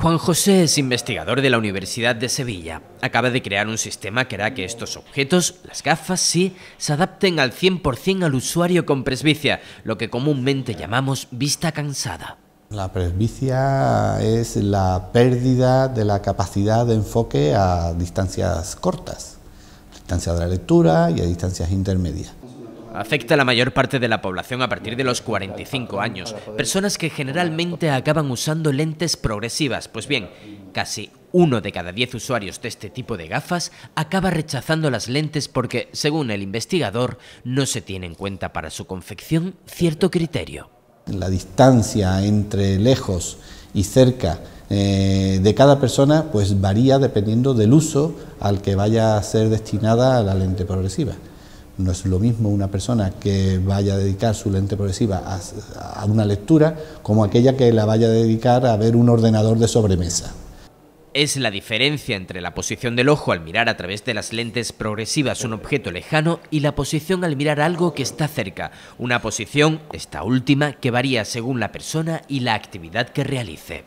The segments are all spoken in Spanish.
Juan José es investigador de la Universidad de Sevilla. Acaba de crear un sistema que hará que estos objetos, las gafas, sí, se adapten al 100% al usuario con presbicia, lo que comúnmente llamamos vista cansada. La presbicia es la pérdida de la capacidad de enfoque a distancias cortas, a distancia de la lectura y a distancias intermedias. Afecta a la mayor parte de la población a partir de los 45 años, personas que generalmente acaban usando lentes progresivas. Pues bien, casi uno de cada diez usuarios de este tipo de gafas acaba rechazando las lentes porque, según el investigador, no se tiene en cuenta para su confección cierto criterio. La distancia entre lejos y cerca eh, de cada persona pues varía dependiendo del uso al que vaya a ser destinada la lente progresiva. No es lo mismo una persona que vaya a dedicar su lente progresiva a, una lectura como aquella que la vaya a dedicar a ver un ordenador de sobremesa. Es la diferencia entre la posición del ojo al mirar a través de las lentes progresivas un objeto lejano y la posición al mirar algo que está cerca, una posición, esta última, que varía según la persona y la actividad que realice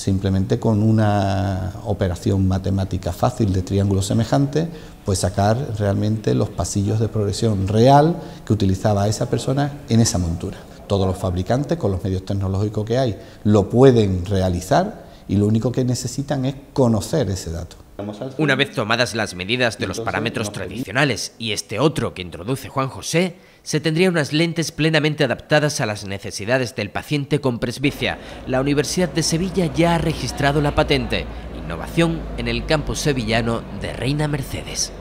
simplemente con una operación matemática fácil de triángulo semejante, pues sacar realmente los pasillos de progresión real que utilizaba esa persona en esa montura. Todos los fabricantes, con los medios tecnológicos que hay, lo pueden realizar y lo único que necesitan es conocer ese dato. Una vez tomadas las medidas de los parámetros tradicionales y este otro que introduce Juan José, se tendrían unas lentes plenamente adaptadas a las necesidades del paciente con presbicia. La Universidad de Sevilla ya ha registrado la patente. Innovación en el campo sevillano de Reina Mercedes.